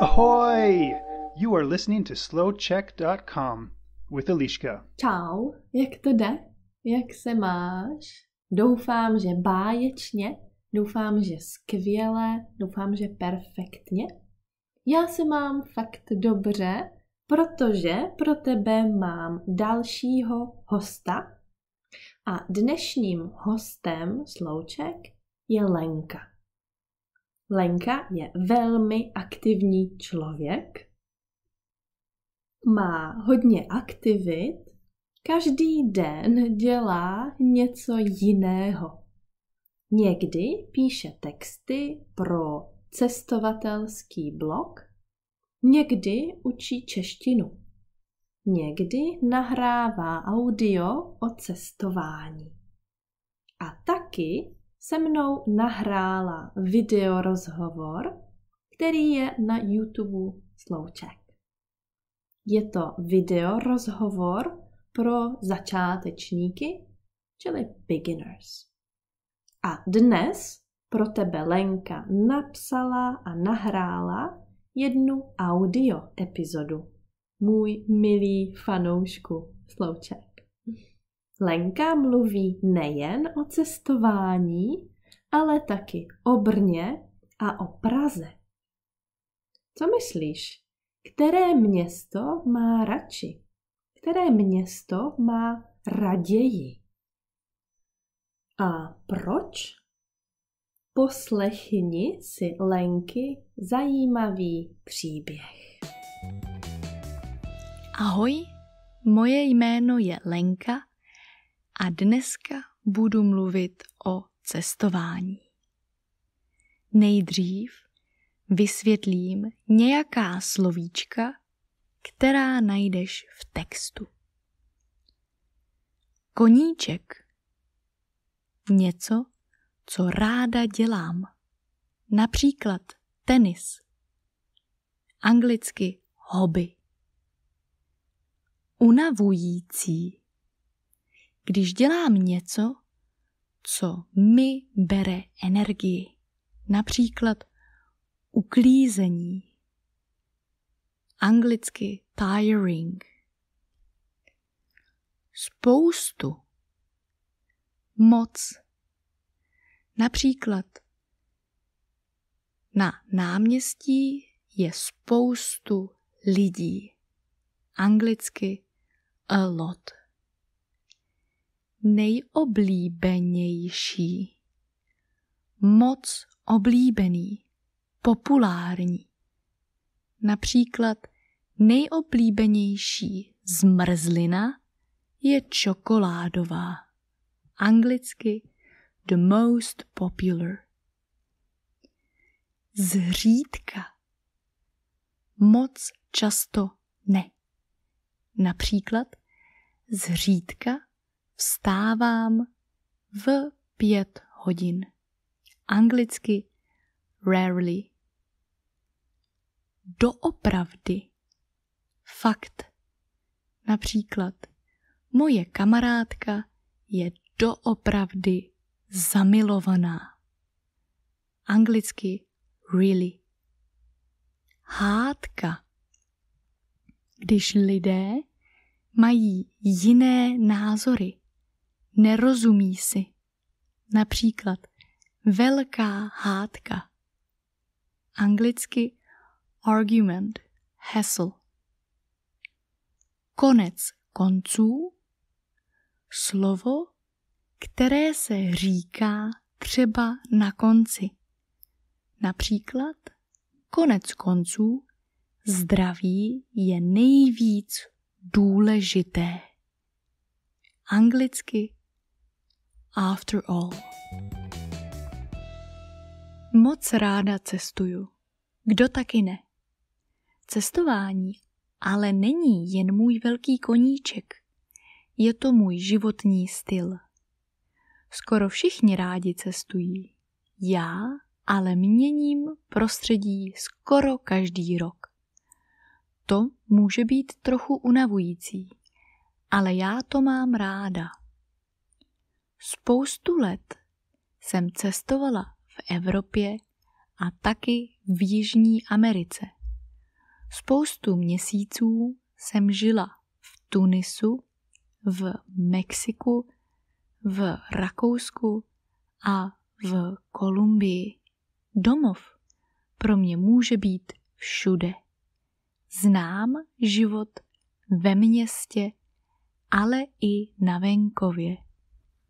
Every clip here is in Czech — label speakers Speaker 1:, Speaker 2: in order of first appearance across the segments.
Speaker 1: Ahoy! You are listening to slowcheck.com with Eliška.
Speaker 2: Čau, jak to jde? Jak se máš? Doufám, že báječně, doufám, že skvěle, doufám, že perfektně. Já se mám fakt dobře, protože pro tebe mám dalšího hosta. A dnešním hostem Slouček je Lenka. Lenka je velmi aktivní člověk, má hodně aktivit, každý den dělá něco jiného. Někdy píše texty pro cestovatelský blog, někdy učí češtinu, někdy nahrává audio o cestování. A taky se mnou nahrála videorozhovor, který je na YouTube slouček. Je to videorozhovor pro začátečníky, čili beginners. A dnes pro tebe Lenka napsala a nahrála jednu audio epizodu. Můj milý fanoušku Slouček. Lenka mluví nejen o cestování, ale taky o Brně a o Praze. Co myslíš? Které město má radši? Které město má raději? A proč? Poslechni si Lenky zajímavý příběh.
Speaker 1: Ahoj, moje jméno je Lenka a dneska budu mluvit o cestování. Nejdřív vysvětlím nějaká slovíčka, která najdeš v textu. Koníček. Něco, co ráda dělám. Například tenis. Anglicky hobby. Unavující když dělám něco, co mi bere energii. Například uklízení. Anglicky tiring. Spoustu. Moc. Například na náměstí je spoustu lidí. Anglicky a lot nejoblíbenější, moc oblíbený, populární. Například nejoblíbenější zmrzlina je čokoládová. Anglicky the most popular. Zřídka. Moc často ne. Například zřídka vstávám v pět hodin. Anglicky rarely. Doopravdy. Fakt. Například, moje kamarádka je doopravdy zamilovaná. Anglicky really. Hádka. Když lidé mají jiné názory nerozumí si. Například velká hádka. Anglicky argument, hassle. Konec konců, slovo, které se říká třeba na konci. Například konec konců zdraví je nejvíc důležité. Anglicky after all. Moc ráda cestuju. Kdo taky ne? Cestování ale není jen můj velký koníček. Je to můj životní styl. Skoro všichni rádi cestují. Já ale měním prostředí skoro každý rok. To může být trochu unavující, ale já to mám ráda. Spoustu let jsem cestovala v Evropě a taky v Jižní Americe. Spoustu měsíců jsem žila v Tunisu, v Mexiku, v Rakousku a v Kolumbii. Domov pro mě může být všude. Znám život ve městě, ale i na venkově.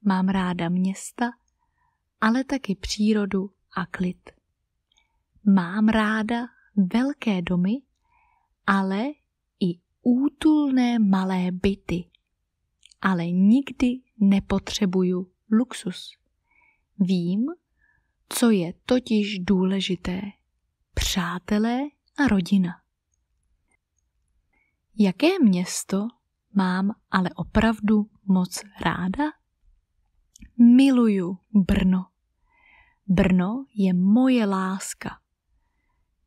Speaker 1: Mám ráda města, ale taky přírodu a klid. Mám ráda velké domy, ale i útulné malé byty. Ale nikdy nepotřebuju luxus. Vím, co je totiž důležité. Přátelé a rodina. Jaké město mám ale opravdu moc ráda? Miluju Brno. Brno je moje láska.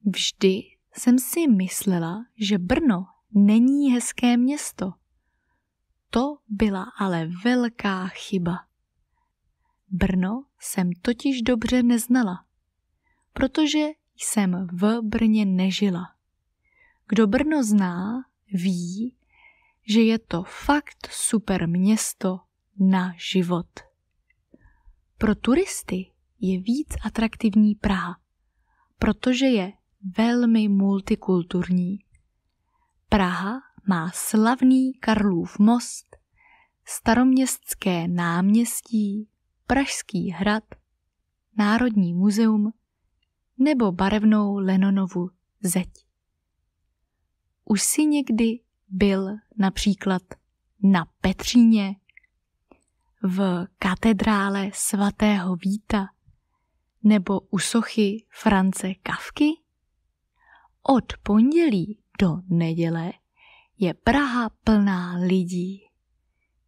Speaker 1: Vždy jsem si myslela, že Brno není hezké město. To byla ale velká chyba. Brno jsem totiž dobře neznala, protože jsem v Brně nežila. Kdo Brno zná, ví, že je to fakt super město na život. Pro turisty je víc atraktivní Praha, protože je velmi multikulturní. Praha má slavný Karlův most, staroměstské náměstí, Pražský hrad, Národní muzeum nebo barevnou Lenonovu zeď. Už si někdy byl například na Petříně v katedrále svatého Víta nebo u sochy France Kavky? Od pondělí do neděle je Praha plná lidí.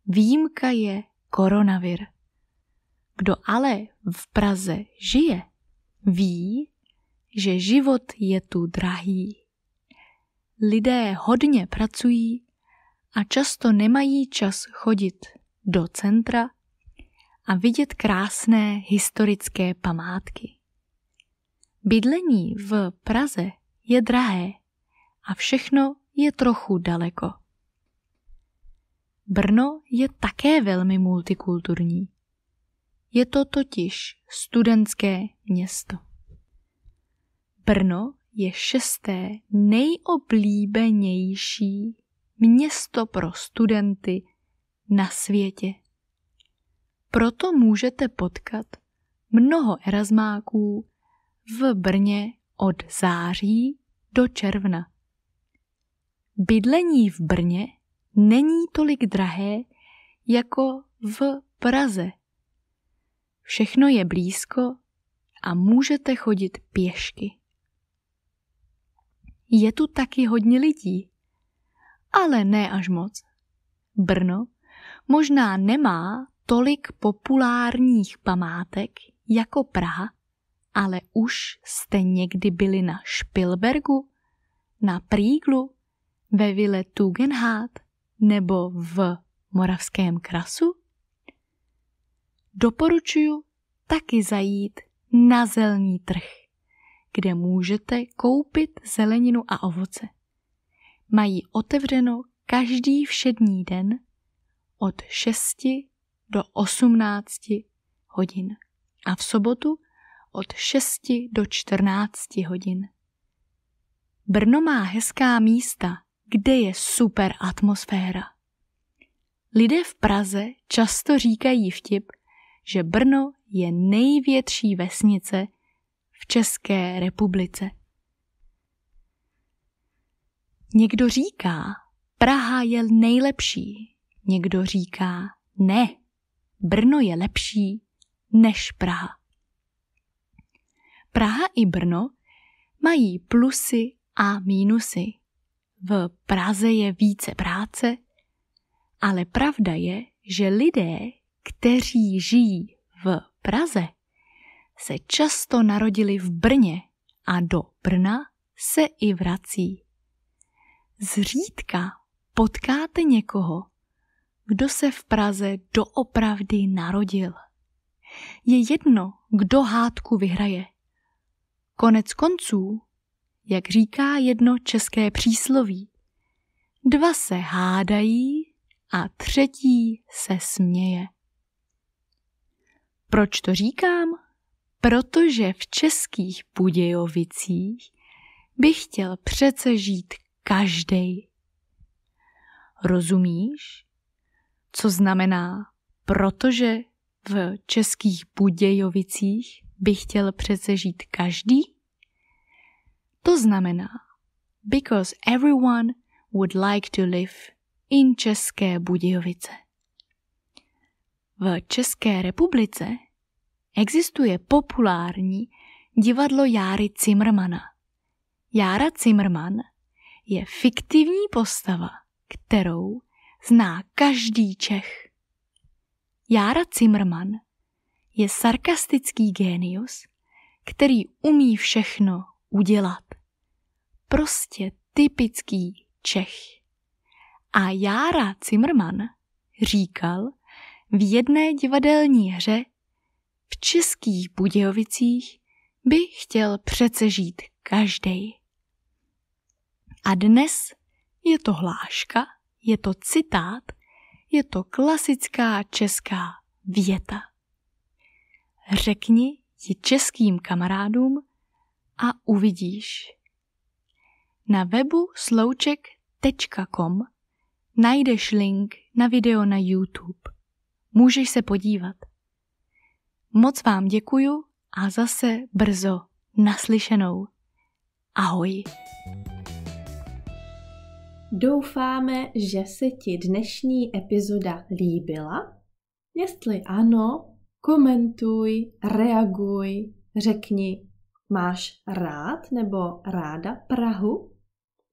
Speaker 1: Výjimka je koronavir. Kdo ale v Praze žije, ví, že život je tu drahý. Lidé hodně pracují a často nemají čas chodit do centra a vidět krásné historické památky. Bydlení v Praze je drahé a všechno je trochu daleko. Brno je také velmi multikulturní. Je to totiž studentské město. Brno je šesté nejoblíbenější město pro studenty na světě. Proto můžete potkat mnoho erasmáků v Brně od září do června. Bydlení v Brně není tolik drahé jako v Praze. Všechno je blízko a můžete chodit pěšky. Je tu taky hodně lidí, ale ne až moc. Brno možná nemá tolik populárních památek jako Praha, ale už jste někdy byli na Špilbergu, na Príglu, ve vile Tugendhat nebo v Moravském krasu? Doporučuji taky zajít na zelný trh, kde můžete koupit zeleninu a ovoce. Mají otevřeno každý všední den od 6 do 18 hodin a v sobotu od 6 do 14 hodin. Brno má hezká místa, kde je super atmosféra. Lidé v Praze často říkají vtip, že Brno je největší vesnice v České republice. Někdo říká, Praha je nejlepší, Někdo říká, ne, Brno je lepší než Praha. Praha i Brno mají plusy a mínusy. V Praze je více práce, ale pravda je, že lidé, kteří žijí v Praze, se často narodili v Brně a do Brna se i vrací. Zřídka potkáte někoho, kdo se v Praze doopravdy narodil. Je jedno, kdo hádku vyhraje. Konec konců, jak říká jedno české přísloví, dva se hádají a třetí se směje. Proč to říkám? Protože v českých Budějovicích by chtěl přece žít každý. Rozumíš? co znamená, protože v českých Budějovicích by chtěl přece žít každý? To znamená, because everyone would like to live in České Budějovice. V České republice existuje populární divadlo Járy Cimrmana. Jára Cimrman je fiktivní postava, kterou zná každý Čech. Jára Zimmerman je sarkastický génius, který umí všechno udělat. Prostě typický Čech. A Jára Zimmerman říkal v jedné divadelní hře v českých Budějovicích by chtěl přece žít každý. A dnes je to hláška, je to citát, je to klasická česká věta. Řekni ji českým kamarádům a uvidíš. Na webu slouček.com najdeš link na video na YouTube. Můžeš se podívat. Moc vám děkuju a zase brzo naslyšenou. Ahoj!
Speaker 2: Doufáme, že se ti dnešní epizoda líbila. Jestli ano, komentuj, reaguj, řekni, máš rád nebo ráda Prahu?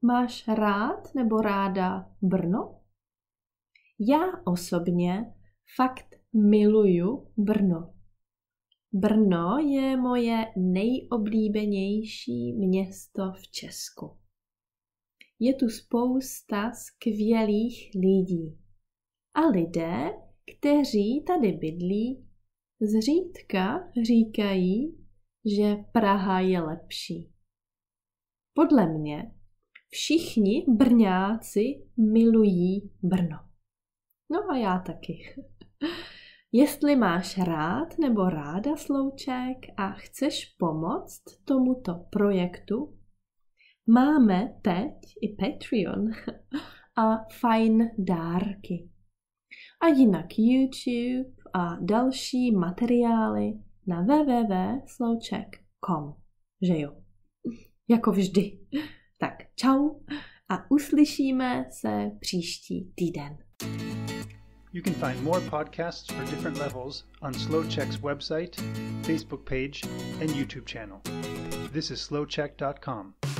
Speaker 2: Máš rád nebo ráda Brno? Já osobně fakt miluju Brno. Brno je moje nejoblíbenější město v Česku je tu spousta skvělých lidí. A lidé, kteří tady bydlí, zřídka říkají, že Praha je lepší. Podle mě všichni Brňáci milují Brno. No a já taky. Jestli máš rád nebo ráda slouček a chceš pomoct tomuto projektu, máme teď i Patreon a fajn dárky. A jinak YouTube a další materiály na www.slowcheck.com. že jo? Jako vždy. Tak čau a uslyšíme se příští týden.
Speaker 1: You can find more podcasts for different levels on SlowCheck's website, Facebook page, and YouTube channel. This is slowcheck.com.